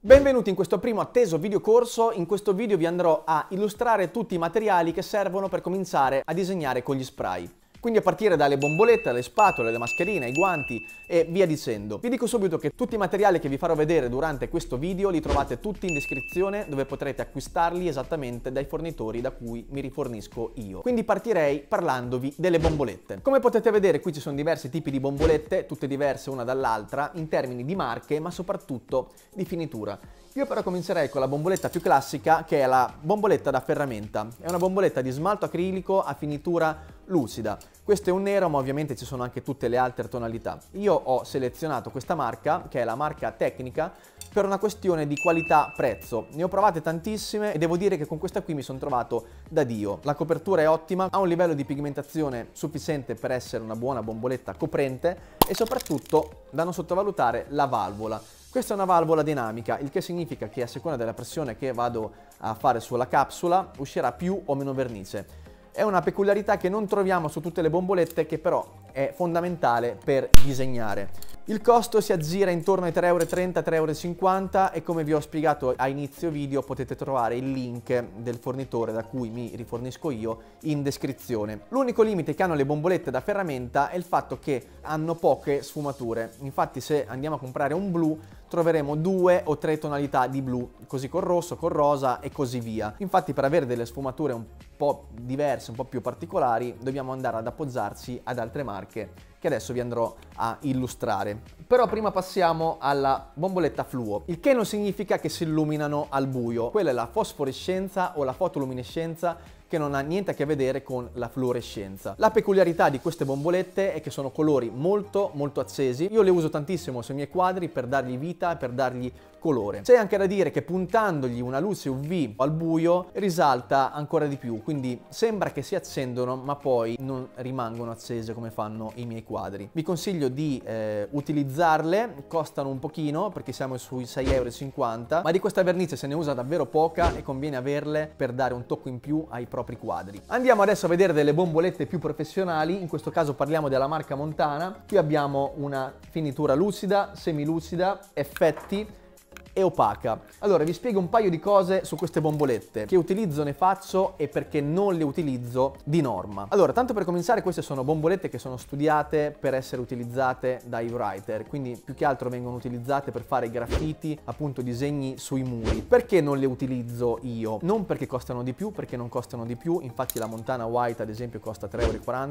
Benvenuti in questo primo atteso videocorso, in questo video vi andrò a illustrare tutti i materiali che servono per cominciare a disegnare con gli spray. Quindi a partire dalle bombolette, le spatole, le mascherine, i guanti e via dicendo. Vi dico subito che tutti i materiali che vi farò vedere durante questo video li trovate tutti in descrizione dove potrete acquistarli esattamente dai fornitori da cui mi rifornisco io. Quindi partirei parlandovi delle bombolette. Come potete vedere qui ci sono diversi tipi di bombolette, tutte diverse una dall'altra in termini di marche ma soprattutto di finitura. Io però comincerei con la bomboletta più classica che è la bomboletta da ferramenta. È una bomboletta di smalto acrilico a finitura lucida. Questo è un nero ma ovviamente ci sono anche tutte le altre tonalità. Io ho selezionato questa marca che è la marca tecnica per una questione di qualità-prezzo. Ne ho provate tantissime e devo dire che con questa qui mi sono trovato da Dio. La copertura è ottima, ha un livello di pigmentazione sufficiente per essere una buona bomboletta coprente e soprattutto da non sottovalutare la valvola. Questa è una valvola dinamica, il che significa che a seconda della pressione che vado a fare sulla capsula uscirà più o meno vernice. È una peculiarità che non troviamo su tutte le bombolette che però è fondamentale per disegnare. Il costo si aggira intorno ai 3,30 euro, 3,50 e come vi ho spiegato a inizio video potete trovare il link del fornitore da cui mi rifornisco io in descrizione. L'unico limite che hanno le bombolette da ferramenta è il fatto che hanno poche sfumature. Infatti se andiamo a comprare un blu troveremo due o tre tonalità di blu, così col rosso, col rosa e così via. Infatti per avere delle sfumature un po' diverse, un po' più particolari, dobbiamo andare ad appoggiarci ad altre marche che adesso vi andrò a illustrare. Però prima passiamo alla bomboletta fluo, il che non significa che si illuminano al buio, quella è la fosforescenza o la fotoluminescenza che non ha niente a che vedere con la fluorescenza. La peculiarità di queste bombolette è che sono colori molto molto accesi, io le uso tantissimo sui miei quadri per dargli vita, per dargli colore. C'è anche da dire che puntandogli una luce UV al buio risalta ancora di più, quindi sembra che si accendono ma poi non rimangono accese come fanno i miei quadri. Vi consiglio di eh, utilizzarle, costano un pochino perché siamo sui 6,50€, ma di questa vernice se ne usa davvero poca e conviene averle per dare un tocco in più ai propri propri quadri. Andiamo adesso a vedere delle bombolette più professionali, in questo caso parliamo della marca Montana. Qui abbiamo una finitura lucida, semilucida, effetti, e opaca. Allora vi spiego un paio di cose su queste bombolette, che utilizzo ne faccio e perché non le utilizzo di norma. Allora, tanto per cominciare queste sono bombolette che sono studiate per essere utilizzate dai writer, quindi più che altro vengono utilizzate per fare graffiti, appunto disegni sui muri. Perché non le utilizzo io? Non perché costano di più, perché non costano di più, infatti la Montana White ad esempio costa 3,40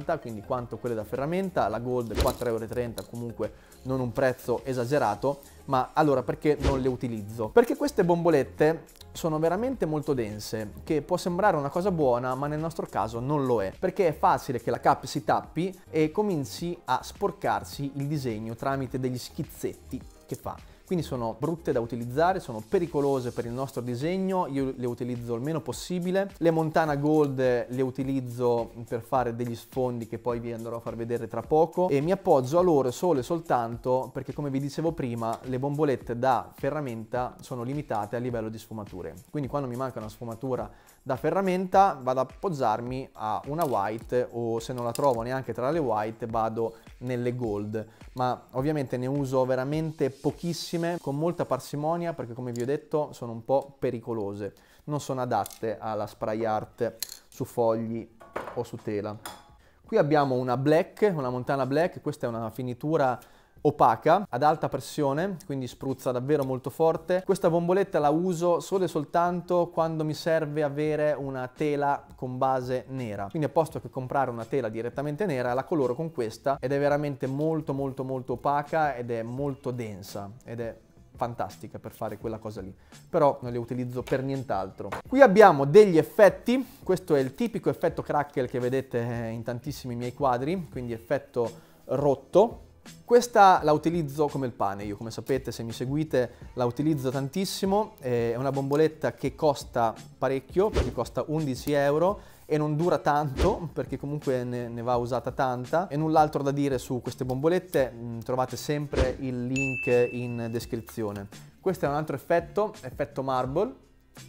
euro. quindi quanto quelle da ferramenta, la Gold 4,30 euro comunque non un prezzo esagerato ma allora perché non le utilizzo? Perché queste bombolette sono veramente molto dense, che può sembrare una cosa buona, ma nel nostro caso non lo è, perché è facile che la cap si tappi e cominci a sporcarsi il disegno tramite degli schizzetti che fa quindi sono brutte da utilizzare, sono pericolose per il nostro disegno, io le utilizzo il meno possibile. Le Montana Gold le utilizzo per fare degli sfondi che poi vi andrò a far vedere tra poco e mi appoggio a loro solo e soltanto perché come vi dicevo prima le bombolette da ferramenta sono limitate a livello di sfumature. Quindi quando mi manca una sfumatura da ferramenta vado ad appoggiarmi a una white o se non la trovo neanche tra le white vado nelle gold ma ovviamente ne uso veramente pochissime con molta parsimonia perché come vi ho detto sono un po' pericolose non sono adatte alla spray art su fogli o su tela qui abbiamo una black una montana black questa è una finitura opaca ad alta pressione, quindi spruzza davvero molto forte. Questa bomboletta la uso solo e soltanto quando mi serve avere una tela con base nera. Quindi a posto che comprare una tela direttamente nera, la coloro con questa ed è veramente molto molto molto opaca ed è molto densa ed è fantastica per fare quella cosa lì, però non le utilizzo per nient'altro. Qui abbiamo degli effetti, questo è il tipico effetto crackle che vedete eh, in tantissimi miei quadri, quindi effetto rotto, questa la utilizzo come il pane, io come sapete se mi seguite la utilizzo tantissimo, eh, è una bomboletta che costa parecchio, perché costa 11 euro e non dura tanto perché comunque ne, ne va usata tanta e null'altro da dire su queste bombolette mm, trovate sempre il link in descrizione questo è un altro effetto effetto marble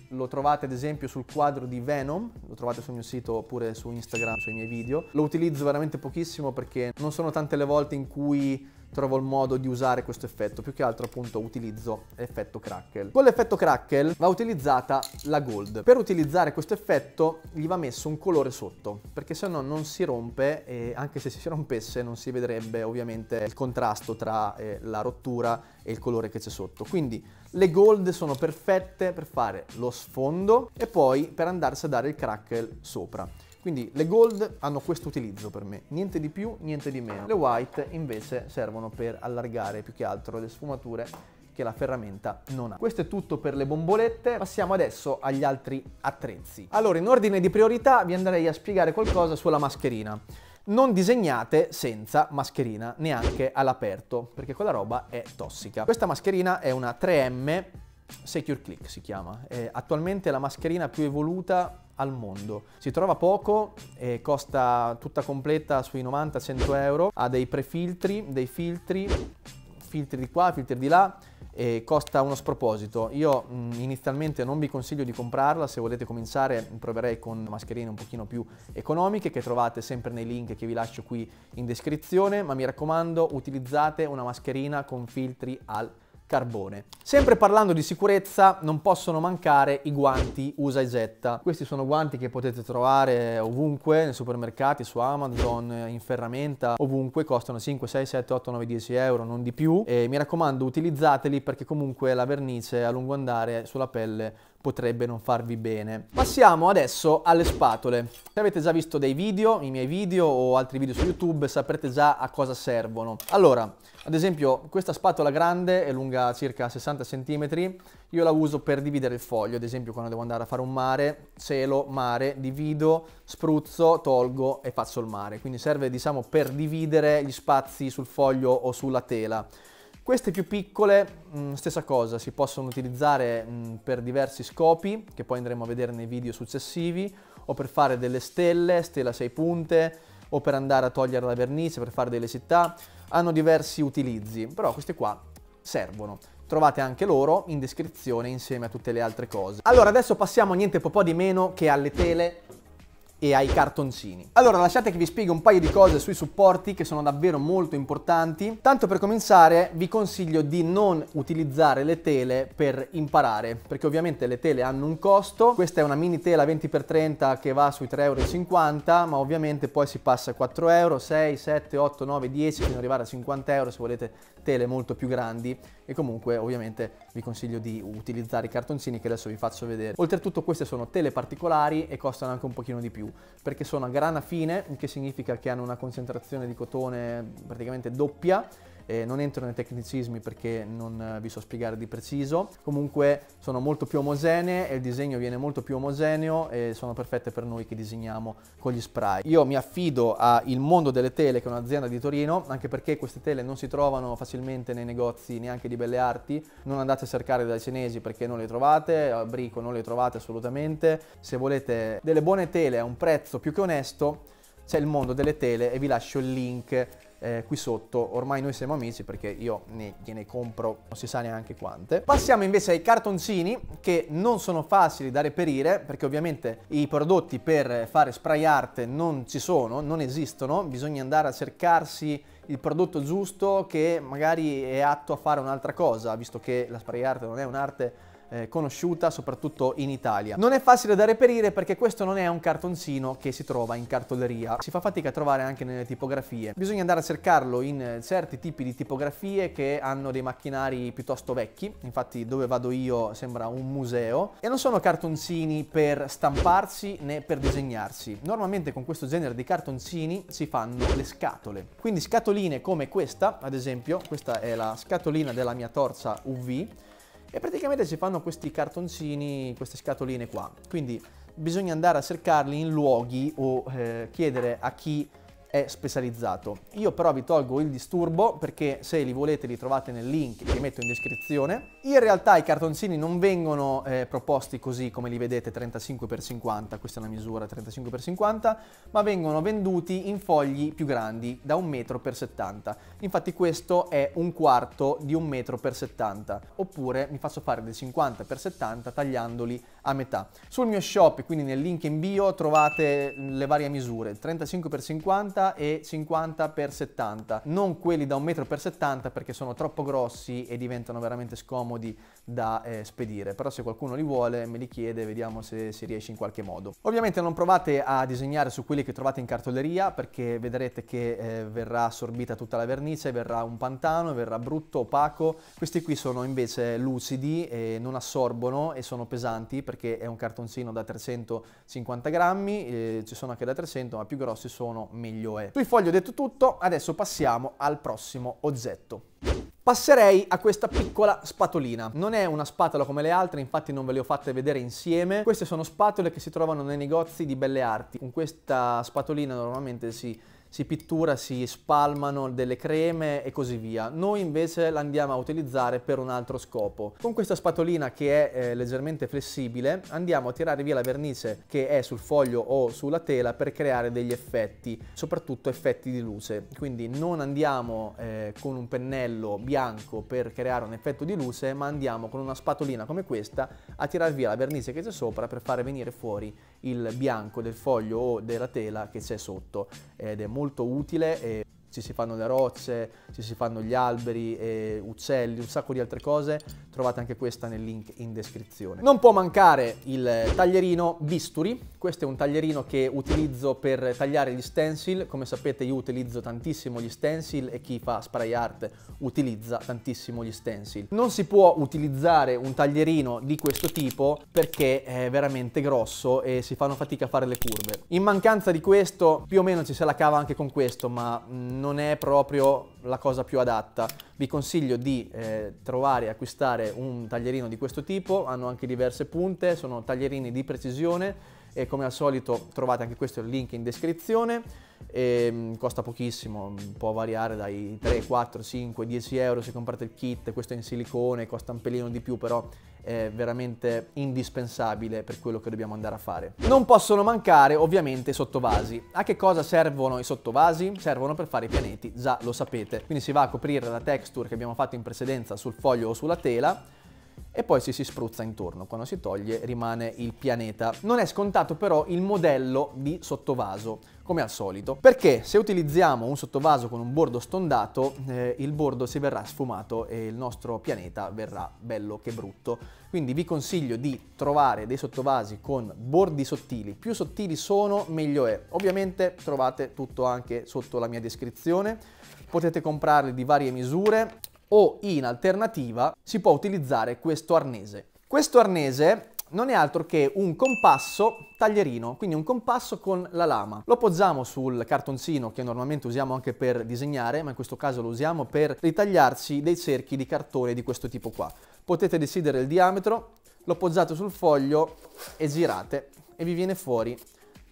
lo trovate ad esempio sul quadro di Venom, lo trovate sul mio sito oppure su Instagram, sui miei video. Lo utilizzo veramente pochissimo perché non sono tante le volte in cui trovo il modo di usare questo effetto, più che altro appunto utilizzo l'effetto crackle. Con l'effetto crackle va utilizzata la gold. Per utilizzare questo effetto gli va messo un colore sotto, perché se no non si rompe e anche se si rompesse non si vedrebbe ovviamente il contrasto tra eh, la rottura e il colore che c'è sotto. Quindi le gold sono perfette per fare lo sfondo e poi per andarsi a dare il crackle sopra. Quindi le gold hanno questo utilizzo per me, niente di più, niente di meno. Le white invece servono per allargare più che altro le sfumature che la ferramenta non ha. Questo è tutto per le bombolette, passiamo adesso agli altri attrezzi. Allora, in ordine di priorità vi andrei a spiegare qualcosa sulla mascherina. Non disegnate senza mascherina, neanche all'aperto, perché quella roba è tossica. Questa mascherina è una 3M Secure Click si chiama. È attualmente la mascherina più evoluta al mondo. Si trova poco e costa tutta completa sui 90-100 euro. Ha dei prefiltri, dei filtri, filtri di qua, filtri di là e costa uno sproposito. Io inizialmente non vi consiglio di comprarla, se volete cominciare proverei con mascherine un pochino più economiche che trovate sempre nei link che vi lascio qui in descrizione, ma mi raccomando utilizzate una mascherina con filtri al carbone. Sempre parlando di sicurezza non possono mancare i guanti usa e getta. Questi sono guanti che potete trovare ovunque, nei supermercati, su Amazon, in ferramenta, ovunque, costano 5, 6, 7, 8, 9, 10 euro, non di più. E mi raccomando utilizzateli perché comunque la vernice a lungo andare sulla pelle potrebbe non farvi bene. Passiamo adesso alle spatole. Se avete già visto dei video, i miei video o altri video su YouTube, saprete già a cosa servono. Allora, ad esempio, questa spatola grande è lunga circa 60 cm, io la uso per dividere il foglio, ad esempio quando devo andare a fare un mare, cielo, mare, divido, spruzzo, tolgo e faccio il mare. Quindi serve, diciamo, per dividere gli spazi sul foglio o sulla tela. Queste più piccole, mm, stessa cosa, si possono utilizzare mm, per diversi scopi, che poi andremo a vedere nei video successivi, o per fare delle stelle, stella a 6 punte, o per andare a togliere la vernice, per fare delle città, hanno diversi utilizzi, però queste qua servono. Trovate anche loro in descrizione insieme a tutte le altre cose. Allora adesso passiamo a niente po' di meno che alle tele e ai cartoncini. Allora lasciate che vi spieghi un paio di cose sui supporti che sono davvero molto importanti. Tanto per cominciare vi consiglio di non utilizzare le tele per imparare perché ovviamente le tele hanno un costo. Questa è una mini tela 20x30 che va sui 3,50 euro ma ovviamente poi si passa a 4 euro, 6, 7, 8, 9, 10 fino ad arrivare a 50 euro se volete tele molto più grandi e comunque ovviamente vi consiglio di utilizzare i cartoncini che adesso vi faccio vedere. Oltretutto queste sono tele particolari e costano anche un pochino di più perché sono a grana fine, che significa che hanno una concentrazione di cotone praticamente doppia eh, non entro nei tecnicismi perché non eh, vi so spiegare di preciso, comunque sono molto più omogenee e il disegno viene molto più omogeneo e sono perfette per noi che disegniamo con gli spray. Io mi affido a Il Mondo delle Tele che è un'azienda di Torino anche perché queste tele non si trovano facilmente nei negozi neanche di belle arti, non andate a cercare dai cinesi perché non le trovate, a Brico non le trovate assolutamente, se volete delle buone tele a un prezzo più che onesto c'è il mondo delle tele e vi lascio il link eh, qui sotto. Ormai noi siamo amici perché io ne, gliene compro non si sa neanche quante. Passiamo invece ai cartoncini che non sono facili da reperire perché ovviamente i prodotti per fare spray art non ci sono, non esistono, bisogna andare a cercarsi il prodotto giusto che magari è atto a fare un'altra cosa, visto che la spray art non è un'arte eh, conosciuta soprattutto in Italia. Non è facile da reperire perché questo non è un cartoncino che si trova in cartoleria, si fa fatica a trovare anche nelle tipografie. Bisogna andare a cercarlo in certi tipi di tipografie che hanno dei macchinari piuttosto vecchi, infatti dove vado io sembra un museo, e non sono cartoncini per stamparsi né per disegnarsi. Normalmente con questo genere di cartoncini si fanno le scatole, quindi scatoline come questa, ad esempio, questa è la scatolina della mia torcia UV, e praticamente si fanno questi cartoncini, queste scatoline qua. Quindi bisogna andare a cercarli in luoghi o eh, chiedere a chi è specializzato. Io però vi tolgo il disturbo perché se li volete li trovate nel link che metto in descrizione. In realtà i cartoncini non vengono eh, proposti così come li vedete 35x50, questa è la misura 35x50, ma vengono venduti in fogli più grandi da metro per 70. Infatti questo è un quarto di metro per 70, oppure mi faccio fare del 50x70 tagliandoli a metà. Sul mio shop, quindi nel link in bio, trovate le varie misure, 35x50 e 50x70, non quelli da 1,70 m perché sono troppo grossi e diventano veramente scomodi da eh, spedire, però se qualcuno li vuole me li chiede, vediamo se si riesce in qualche modo. Ovviamente non provate a disegnare su quelli che trovate in cartoleria perché vedrete che eh, verrà assorbita tutta la vernice, verrà un pantano, verrà brutto, opaco, questi qui sono invece lucidi e non assorbono e sono pesanti perché perché è un cartoncino da 350 grammi, eh, ci sono anche da 300 ma più grossi sono meglio è. Sui fogli ho detto tutto, adesso passiamo al prossimo oggetto. Passerei a questa piccola spatolina. Non è una spatola come le altre, infatti non ve le ho fatte vedere insieme. Queste sono spatole che si trovano nei negozi di belle arti. Con questa spatolina normalmente si si pittura, si spalmano delle creme e così via. Noi invece la andiamo a utilizzare per un altro scopo. Con questa spatolina che è eh, leggermente flessibile andiamo a tirare via la vernice che è sul foglio o sulla tela per creare degli effetti, soprattutto effetti di luce. Quindi non andiamo eh, con un pennello bianco per creare un effetto di luce, ma andiamo con una spatolina come questa a tirare via la vernice che c'è sopra per fare venire fuori il bianco del foglio o della tela che c'è sotto ed è molto molto utile e ci si fanno le rocce, ci si fanno gli alberi, uccelli, un sacco di altre cose. Trovate anche questa nel link in descrizione. Non può mancare il taglierino bisturi. Questo è un taglierino che utilizzo per tagliare gli stencil. Come sapete io utilizzo tantissimo gli stencil e chi fa spray art utilizza tantissimo gli stencil. Non si può utilizzare un taglierino di questo tipo perché è veramente grosso e si fanno fatica a fare le curve. In mancanza di questo più o meno ci se la cava anche con questo ma mm, non non è proprio la cosa più adatta. Vi consiglio di eh, trovare e acquistare un taglierino di questo tipo, hanno anche diverse punte, sono taglierini di precisione e come al solito trovate anche questo link in descrizione, e, ehm, costa pochissimo, può variare dai 3, 4, 5, 10 euro se comprate il kit, questo è in silicone, costa un pelino di più però è veramente indispensabile per quello che dobbiamo andare a fare. Non possono mancare ovviamente i sottovasi. A che cosa servono i sottovasi? Servono per fare i pianeti, già lo sapete. Quindi si va a coprire la texture che abbiamo fatto in precedenza sul foglio o sulla tela e poi si, si spruzza intorno. Quando si toglie rimane il pianeta. Non è scontato però il modello di sottovaso, come al solito, perché se utilizziamo un sottovaso con un bordo stondato, eh, il bordo si verrà sfumato e il nostro pianeta verrà bello che brutto. Quindi vi consiglio di trovare dei sottovasi con bordi sottili, più sottili sono meglio è. Ovviamente trovate tutto anche sotto la mia descrizione, potete comprarli di varie misure o in alternativa si può utilizzare questo arnese. Questo arnese non è altro che un compasso taglierino, quindi un compasso con la lama. Lo poggiamo sul cartoncino che normalmente usiamo anche per disegnare, ma in questo caso lo usiamo per ritagliarci dei cerchi di cartone di questo tipo qua potete decidere il diametro, lo poggiate sul foglio e girate e vi viene fuori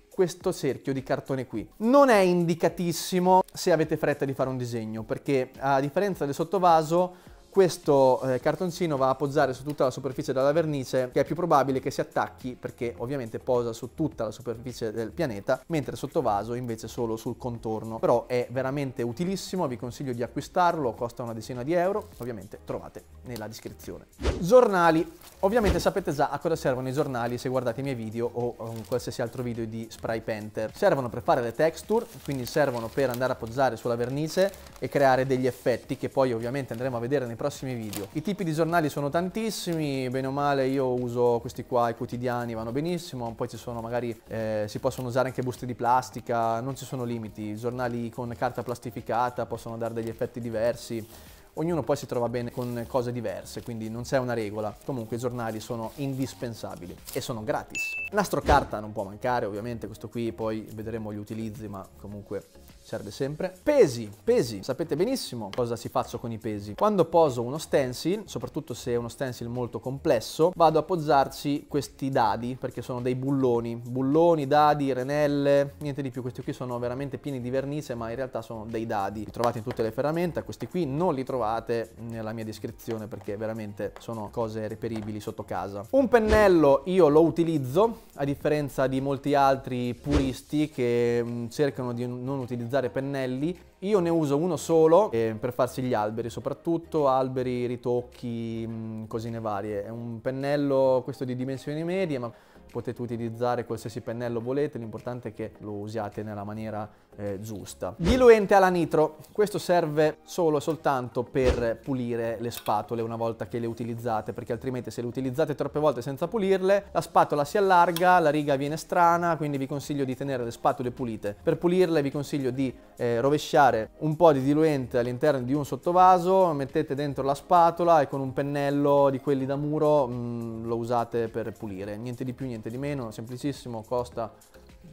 questo cerchio di cartone qui. Non è indicatissimo se avete fretta di fare un disegno perché a differenza del sottovaso questo eh, cartoncino va a appoggiare su tutta la superficie della vernice che è più probabile che si attacchi perché ovviamente posa su tutta la superficie del pianeta mentre sottovaso invece solo sul contorno però è veramente utilissimo vi consiglio di acquistarlo costa una decina di euro ovviamente trovate nella descrizione giornali ovviamente sapete già a cosa servono i giornali se guardate i miei video o eh, un qualsiasi altro video di spray painter servono per fare le texture quindi servono per andare a appoggiare sulla vernice e creare degli effetti che poi ovviamente andremo a vedere nei prossimi prossimi video. I tipi di giornali sono tantissimi, bene o male io uso questi qua, i quotidiani vanno benissimo, poi ci sono magari, eh, si possono usare anche buste di plastica, non ci sono limiti, i giornali con carta plastificata possono dare degli effetti diversi, ognuno poi si trova bene con cose diverse, quindi non c'è una regola. Comunque i giornali sono indispensabili e sono gratis. Nastro carta non può mancare, ovviamente questo qui poi vedremo gli utilizzi, ma comunque serve sempre. Pesi, pesi, sapete benissimo cosa si faccio con i pesi. Quando poso uno stencil, soprattutto se è uno stencil molto complesso, vado a appoggiarci questi dadi, perché sono dei bulloni, bulloni, dadi, renelle, niente di più, questi qui sono veramente pieni di vernice, ma in realtà sono dei dadi. Li trovate in tutte le ferramenta, questi qui non li trovate nella mia descrizione perché veramente sono cose reperibili sotto casa. Un pennello io lo utilizzo, a differenza di molti altri puristi che mm, cercano di non utilizzare utilizzare pennelli. Io ne uso uno solo eh, per farsi gli alberi, soprattutto alberi, ritocchi, mh, mm, cosine varie. È un pennello questo di dimensioni medie, ma potete utilizzare qualsiasi pennello volete, l'importante è che lo usiate nella maniera eh, giusta. Diluente alla nitro, questo serve solo e soltanto per pulire le spatole una volta che le utilizzate, perché altrimenti se le utilizzate troppe volte senza pulirle, la spatola si allarga, la riga viene strana, quindi vi consiglio di tenere le spatole pulite. Per pulirle vi consiglio di eh, rovesciare un po' di diluente all'interno di un sottovaso, mettete dentro la spatola e con un pennello di quelli da muro mh, mm, lo usate per pulire. Niente di più, niente di meno, semplicissimo, costa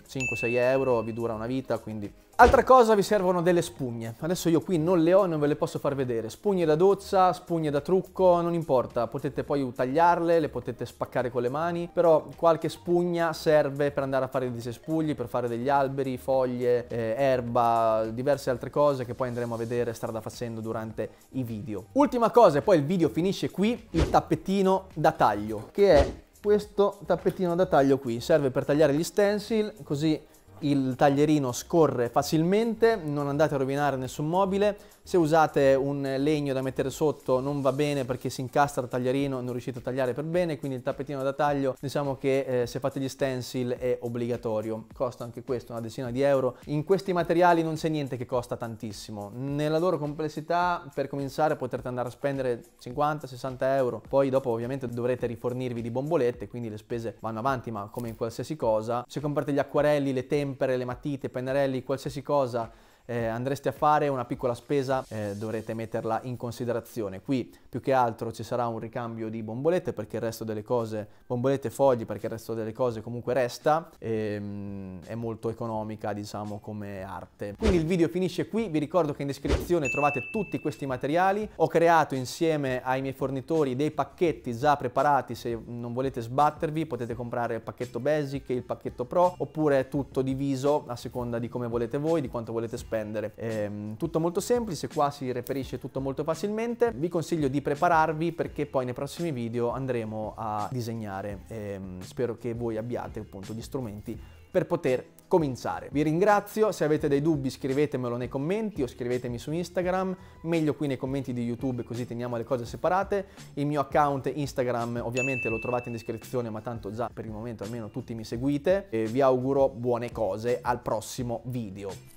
5-6 euro, vi dura una vita, quindi... Altra cosa, vi servono delle spugne. Adesso io qui non le ho, e non ve le posso far vedere. Spugne da dozza, spugne da trucco, non importa. Potete poi tagliarle, le potete spaccare con le mani, però qualche spugna serve per andare a fare dei cespugli, per fare degli alberi, foglie, eh, erba, diverse altre cose che poi andremo a vedere strada facendo durante i video. Ultima cosa, e poi il video finisce qui, il tappetino da taglio, che è questo tappetino da taglio qui serve per tagliare gli stencil così il taglierino scorre facilmente, non andate a rovinare nessun mobile, se usate un legno da mettere sotto non va bene perché si incastra il taglierino e non riuscite a tagliare per bene, quindi il tappetino da taglio diciamo che eh, se fate gli stencil è obbligatorio, costa anche questo una decina di euro, in questi materiali non c'è niente che costa tantissimo, nella loro complessità per cominciare potrete andare a spendere 50-60 euro, poi dopo ovviamente dovrete rifornirvi di bombolette, quindi le spese vanno avanti ma come in qualsiasi cosa, se comprate gli acquarelli, le tempe, sempre le matite, pennarelli, qualsiasi cosa eh, andreste a fare una piccola spesa eh, dovrete metterla in considerazione. Qui più che altro ci sarà un ricambio di bombolette perché il resto delle cose, bombolette fogli perché il resto delle cose comunque resta, e, ehm, mh, è molto economica diciamo come arte. Quindi il video finisce qui, vi ricordo che in descrizione trovate tutti questi materiali, ho creato insieme ai miei fornitori dei pacchetti già preparati, se non volete sbattervi potete comprare il pacchetto basic e il pacchetto pro oppure tutto diviso a seconda di come volete voi, di quanto volete spendere spendere. È ehm, tutto molto semplice, qua si reperisce tutto molto facilmente. Vi consiglio di prepararvi perché poi nei prossimi video andremo a disegnare. E ehm, spero che voi abbiate appunto gli strumenti per poter cominciare. Vi ringrazio, se avete dei dubbi scrivetemelo nei commenti o scrivetemi su Instagram, meglio qui nei commenti di YouTube così teniamo le cose separate. Il mio account Instagram ovviamente lo trovate in descrizione ma tanto già per il momento almeno tutti mi seguite e vi auguro buone cose al prossimo video.